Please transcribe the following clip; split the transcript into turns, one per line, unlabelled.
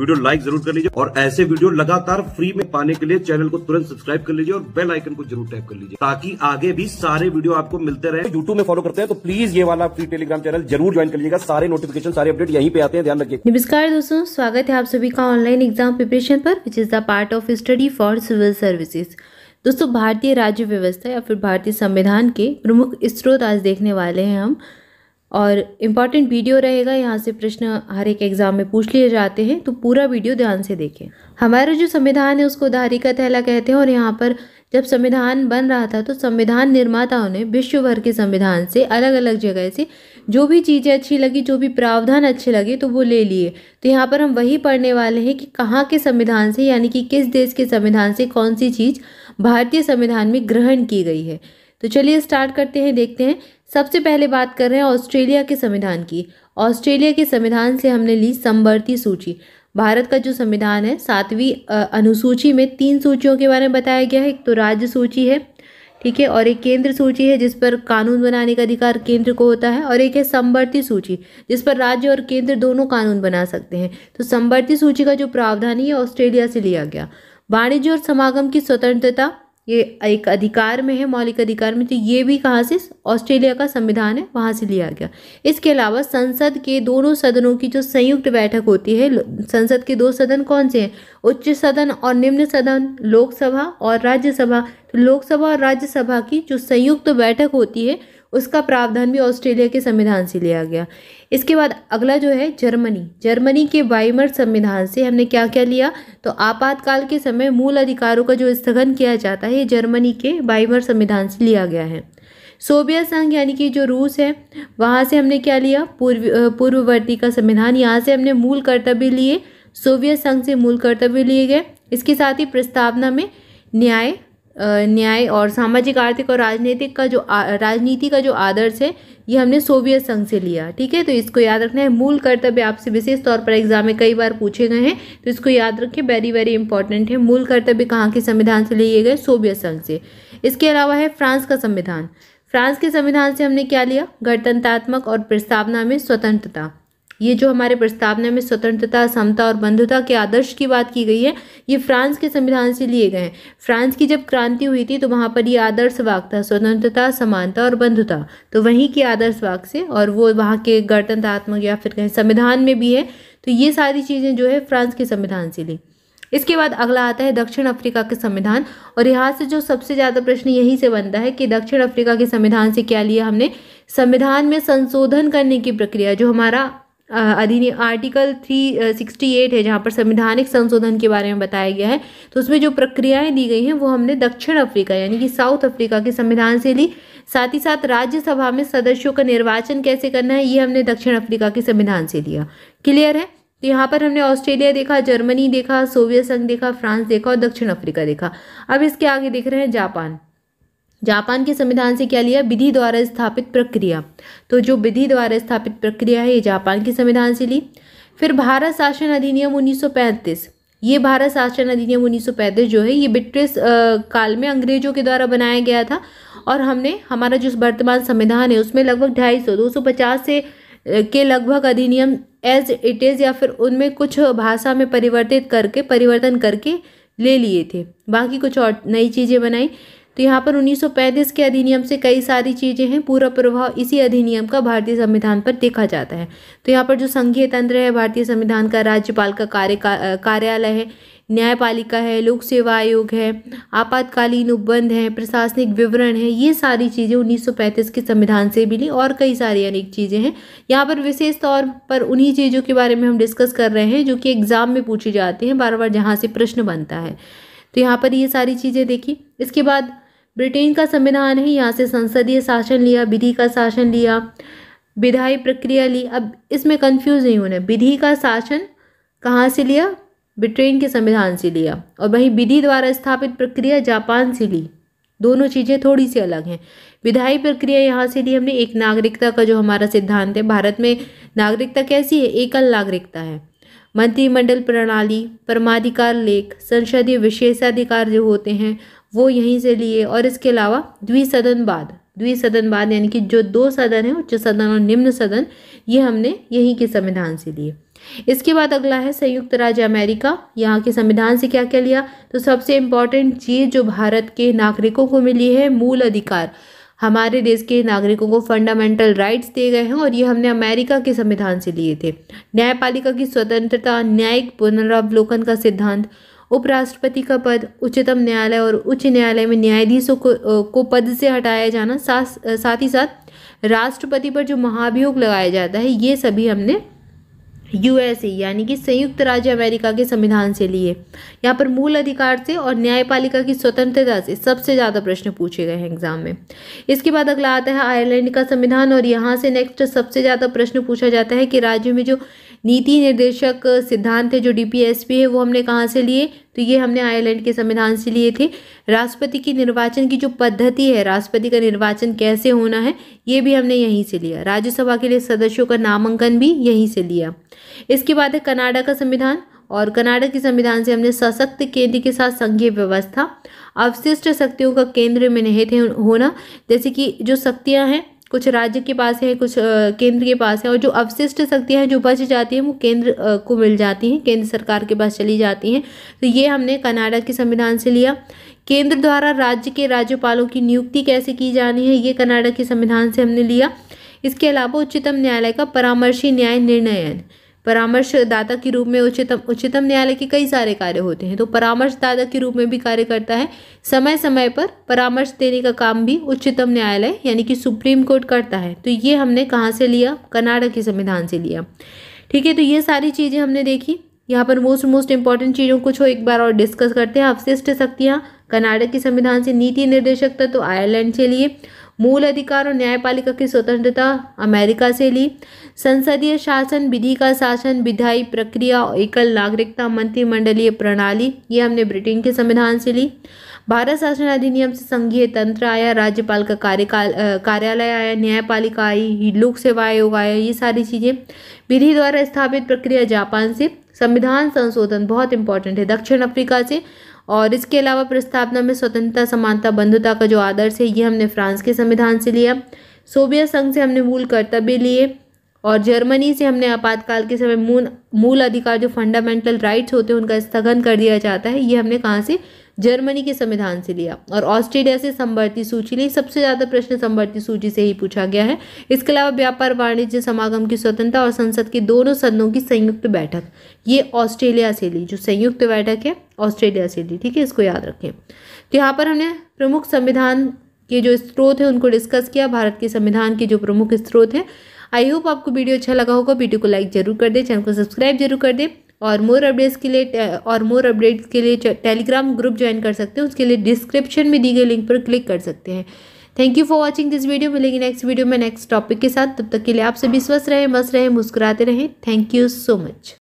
video like जरूर कर लीजिए और ऐसे वीडियो लगातार फ्री में पाने के लिए चैनल को तुरंत सब्सक्राइब कर लीजिए और बेल आइकन को जरूर टैप कर लीजिए ताकि आगे भी सारे वीडियो आपको मिलते रहे यूट्यूब में फॉलो करते हैं तो प्लीज ये वाला फ्री टेलीग्राम चैनल जरूर ज्वाइन कर लीजिएगा सारे नोटिफिकेशन सारे अपडेट यहीं पे आते हैं ध्यान रखिए नमस्कार दोस्तों स्वागत है आप सभी का ऑनलाइन एग्जाम प्रिपरेशन पर which is the part of study for civil services दोस्तों भारतीय राज्य व्यवस्था या फिर भारतीय संविधान के प्रमुख स्रोत आज देखने वाले हैं हम और इम्पॉर्टेंट वीडियो रहेगा यहाँ से प्रश्न हर एक एग्ज़ाम में पूछ लिए जाते हैं तो पूरा वीडियो ध्यान से देखें हमारा जो संविधान है उसको धारी का थैला कहते हैं और यहाँ पर जब संविधान बन रहा था तो संविधान निर्माताओं ने विश्व भर के संविधान से अलग अलग जगह से जो भी चीज़ें अच्छी लगी जो भी प्रावधान अच्छे लगे तो वो ले लिए तो यहाँ पर हम वही पढ़ने वाले हैं कि कहाँ के संविधान से यानी कि किस देश के संविधान से कौन सी चीज़ भारतीय संविधान में ग्रहण की गई है तो चलिए स्टार्ट करते हैं देखते हैं सबसे पहले बात कर रहे हैं ऑस्ट्रेलिया के संविधान की ऑस्ट्रेलिया के संविधान से हमने ली संवर्ती सूची भारत का जो संविधान है सातवीं अनुसूची में तीन सूचियों के बारे में बताया गया है एक तो राज्य सूची है ठीक है और एक केंद्र सूची है जिस पर कानून बनाने का अधिकार केंद्र को होता है और एक है संवर्ती सूची जिस पर राज्य और केंद्र दोनों कानून बना सकते हैं तो संवर्ती सूची का जो प्रावधान है ऑस्ट्रेलिया से लिया गया वाणिज्य और समागम की स्वतंत्रता ये एक अधिकार में है मौलिक अधिकार में तो ये भी कहाँ से ऑस्ट्रेलिया का संविधान है वहाँ से लिया गया इसके अलावा संसद के दोनों सदनों की जो संयुक्त बैठक होती है संसद के दो सदन कौन से हैं उच्च सदन और निम्न सदन लोकसभा और राज्यसभा तो लोकसभा और राज्यसभा की जो संयुक्त तो बैठक होती है उसका प्रावधान भी ऑस्ट्रेलिया के संविधान से लिया गया इसके बाद अगला जो है जर्मनी जर्मनी के वाइमर संविधान से हमने क्या क्या लिया तो आपातकाल के समय मूल अधिकारों का जो स्थगन किया जाता है ये जर्मनी के वाइमर संविधान से लिया गया है सोवियत संघ यानी कि जो रूस है वहाँ से हमने क्या लिया पूर्व पूर्ववर्ती का संविधान यहाँ से हमने मूल कर्तव्य लिए सोवियत संघ से मूल कर्तव्य लिए गए इसके साथ ही प्रस्तावना में न्याय न्याय और सामाजिक आर्थिक और राजनीतिक का जो राजनीति का जो आदर्श है ये हमने सोवियत संघ से लिया ठीक है तो इसको याद रखना है मूल कर्तव्य आपसे विशेष तौर पर एग्जाम में कई बार पूछे गए हैं तो इसको याद रखें वेरी वेरी इंपॉर्टेंट है मूल कर्तव्य कहाँ के संविधान से लिए गए सोवियत संघ से इसके अलावा है फ्रांस का संविधान फ्रांस के संविधान से हमने क्या लिया गणतंत्रात्मक और प्रस्तावना में स्वतंत्रता ये जो हमारे प्रस्तावना में स्वतंत्रता समता और बंधुता के आदर्श की बात की गई है ये फ्रांस के संविधान से लिए गए हैं फ्रांस की जब क्रांति हुई थी तो वहाँ पर ये आदर्श वाक था स्वतंत्रता समानता और बंधुता तो वहीं के आदर्श वाक से और वो वहाँ के गणतंत्रात्मक या फिर कहीं संविधान में भी है तो ये सारी चीज़ें जो है फ्रांस के संविधान से ली इसके बाद अगला आता है दक्षिण अफ्रीका के संविधान और यहाँ से जो सबसे ज़्यादा प्रश्न यहीं से बनता है कि दक्षिण अफ्रीका के संविधान से क्या लिया हमने संविधान में संशोधन करने की प्रक्रिया जो हमारा अधिनियम आर्टिकल थ्री सिक्सटी एट है जहाँ पर संवैधानिक संशोधन के बारे में बताया गया है तो उसमें जो प्रक्रियाएं दी गई हैं वो हमने दक्षिण अफ्रीका यानी कि साउथ अफ्रीका के संविधान से ली साथ ही साथ राज्यसभा में सदस्यों का निर्वाचन कैसे करना है ये हमने दक्षिण अफ्रीका के संविधान से लिया क्लियर है तो यहाँ पर हमने ऑस्ट्रेलिया देखा जर्मनी देखा सोवियत संघ देखा फ्रांस देखा और दक्षिण अफ्रीका देखा अब इसके आगे देख रहे हैं जापान जापान के संविधान से क्या लिया विधि द्वारा स्थापित प्रक्रिया तो जो विधि द्वारा स्थापित प्रक्रिया है ये जापान के संविधान से ली फिर भारत शासन अधिनियम 1935 ये भारत शासन अधिनियम 1935 जो है ये ब्रिटिश काल में अंग्रेजों के द्वारा बनाया गया था और हमने हमारा जो वर्तमान संविधान है उसमें लगभग ढाई सौ दो सौ पचास से के लगभग अधिनियम एज इट इज़ या फिर उनमें कुछ भाषा में परिवर्तित करके परिवर्तन करके ले लिए थे बाकी कुछ और नई चीज़ें बनाई तो यहाँ पर 1935 के अधिनियम से कई सारी चीज़ें हैं पूरा प्रभाव इसी अधिनियम का भारतीय संविधान पर देखा जाता है तो यहाँ पर जो संघीय तंत्र है भारतीय संविधान का राज्यपाल का कार्य कार्यालय है न्यायपालिका है लोक सेवा आयोग है आपातकालीन उपबंध है प्रशासनिक विवरण है ये सारी चीज़ें 1935 के संविधान से मिली और कई सारी अनेक चीज़ें हैं यहाँ पर विशेष तौर पर उन्हीं चीज़ों के बारे में हम डिस्कस कर रहे हैं जो कि एग्ज़ाम में पूछी जाती हैं बार बार जहाँ से प्रश्न बनता है तो यहाँ पर ये सारी चीज़ें देखिए इसके बाद ब्रिटेन का संविधान है यहाँ से संसदीय शासन लिया विधि का शासन लिया विधायी प्रक्रिया ली अब इसमें कंफ्यूज नहीं होना विधि का शासन कहाँ से लिया ब्रिटेन के संविधान से लिया और वहीं विधि द्वारा स्थापित प्रक्रिया जापान से ली दोनों चीज़ें थोड़ी सी अलग हैं विधायी प्रक्रिया यहाँ से ली हमने एक नागरिकता का जो हमारा सिद्धांत है भारत में नागरिकता कैसी है एकल नागरिकता है मंत्रिमंडल प्रणाली परमाधिकार लेख संसदीय विशेषाधिकार जो होते हैं वो यहीं से लिए और इसके अलावा द्विसदन बाद द्विसदन बाद यानी कि जो दो सदन है उच्च सदन और निम्न सदन ये हमने यहीं के संविधान से लिए इसके बाद अगला है संयुक्त राज्य अमेरिका यहाँ के संविधान से क्या क्या लिया तो सबसे इम्पॉर्टेंट चीज़ जो भारत के नागरिकों को मिली है मूल अधिकार हमारे देश के नागरिकों को फंडामेंटल राइट्स दिए गए हैं और ये हमने अमेरिका के संविधान से लिए थे न्यायपालिका की स्वतंत्रता न्यायिक पुनरावलोकन का सिद्धांत उपराष्ट्रपति का पद उच्चतम न्यायालय और उच्च न्यायालय में न्यायाधीशों को को पद से हटाया जाना साथ ही साथ राष्ट्रपति पर जो महाभियोग लगाया जाता है ये सभी हमने यूएसए यानी कि संयुक्त राज्य अमेरिका के संविधान से लिए यहाँ पर मूल अधिकार से और न्यायपालिका की स्वतंत्रता से सबसे ज़्यादा प्रश्न पूछे गए हैं एग्जाम में इसके बाद अगला आता है आयरलैंड का संविधान और यहाँ से नेक्स्ट सबसे ज़्यादा प्रश्न पूछा जाता है कि राज्य में जो नीति निर्देशक सिद्धांत है जो डीपीएसपी है वो हमने कहाँ से लिए तो ये हमने आयरलैंड के संविधान से लिए थे राष्ट्रपति की निर्वाचन की जो पद्धति है राष्ट्रपति का निर्वाचन कैसे होना है ये भी हमने यहीं से लिया राज्यसभा के लिए सदस्यों का नामांकन भी यहीं से लिया इसके बाद है कनाडा का संविधान और कनाडा के संविधान से हमने सशक्त केंद्र के साथ संघीय व्यवस्था अवशिष्ट शक्तियों का केंद्र में निहित होना जैसे कि जो शक्तियाँ हैं कुछ राज्य के पास है कुछ केंद्र के पास है और जो अवशिष्ट शक्तियाँ जो बच जाती हैं वो केंद्र को मिल जाती हैं केंद्र सरकार के पास चली जाती हैं तो ये हमने कनाडा के संविधान से लिया केंद्र द्वारा राज्य के राज्यपालों की नियुक्ति कैसे की जानी है ये कनाडा के संविधान से हमने लिया इसके अलावा उच्चतम न्यायालय का परामर्शी न्याय निर्णयन परामर्शदाता के रूप में उच्चतम उच्चतम न्यायालय के कई सारे कार्य होते हैं तो परामर्शदाता के रूप में भी कार्य करता है समय समय पर परामर्श देने का काम भी उच्चतम न्यायालय यानी कि सुप्रीम कोर्ट करता है तो ये हमने कहाँ से लिया कर्नाटक के संविधान से लिया ठीक है तो ये सारी चीज़ें हमने देखी यहाँ पर मोस्ट मोस्ट इंपॉर्टेंट चीज़ों कुछ हो एक बार और डिस्कस करते हैं अवशिष्ट शक्तियाँ कर्नाटक के संविधान से नीति निर्देशक तत्व तो आयरलैंड से लिए मूल अधिकार और न्यायपालिका की स्वतंत्रता अमेरिका से ली संसदीय शासन विधि का शासन विधायी प्रक्रिया एकल नागरिकता मंत्रिमंडलीय प्रणाली ये हमने ब्रिटेन के संविधान से ली भारत शासन अधिनियम से संघीय तंत्र आया राज्यपाल का कार्यकाल कार्यालय आया न्यायपालिका आई लोक सेवा आयोग आया ये सारी चीज़ें विधि द्वारा स्थापित प्रक्रिया जापान से संविधान संशोधन बहुत इंपॉर्टेंट है दक्षिण अफ्रीका से और इसके अलावा प्रस्तावना में स्वतंत्रता समानता बंधुता का जो आदर्श है ये हमने फ्रांस के संविधान से लिया सोवियत संघ से हमने मूल कर्तव्य लिए और जर्मनी से हमने आपातकाल के समय मूल मूल अधिकार जो फंडामेंटल राइट्स होते हैं उनका स्थगन कर दिया जाता है ये हमने कहाँ से जर्मनी के संविधान से लिया और ऑस्ट्रेलिया से संवर्ती सूची ली सबसे ज़्यादा प्रश्न संवर्ती सूची से ही पूछा गया है इसके अलावा व्यापार वाणिज्य समागम की स्वतंत्रता और संसद के दोनों सदनों की संयुक्त बैठक ये ऑस्ट्रेलिया से ली जो संयुक्त बैठक है ऑस्ट्रेलिया से ली ठीक है इसको याद रखें तो यहाँ पर हमने प्रमुख संविधान के जो स्रोत है उनको डिस्कस किया भारत के संविधान के जो प्रमुख स्रोत हैं आई होप आपको वीडियो अच्छा लगा होगा वीडियो को लाइक जरूर कर दें चैनल को सब्सक्राइब जरूर कर दें और मोर अपडेट्स के लिए uh, और मोर अपडेट्स के लिए टेलीग्राम ग्रुप ज्वाइन कर सकते हैं उसके लिए डिस्क्रिप्शन में दी गई लिंक पर क्लिक कर सकते हैं thank you for watching this video मिलेंगे नेक्स्ट वीडियो में नेक्स्ट टॉपिक के साथ तब तक के लिए आप सभी स्वस्थ रहें मस्त रहें मुस्कुराते रहें थैंक यू सो मच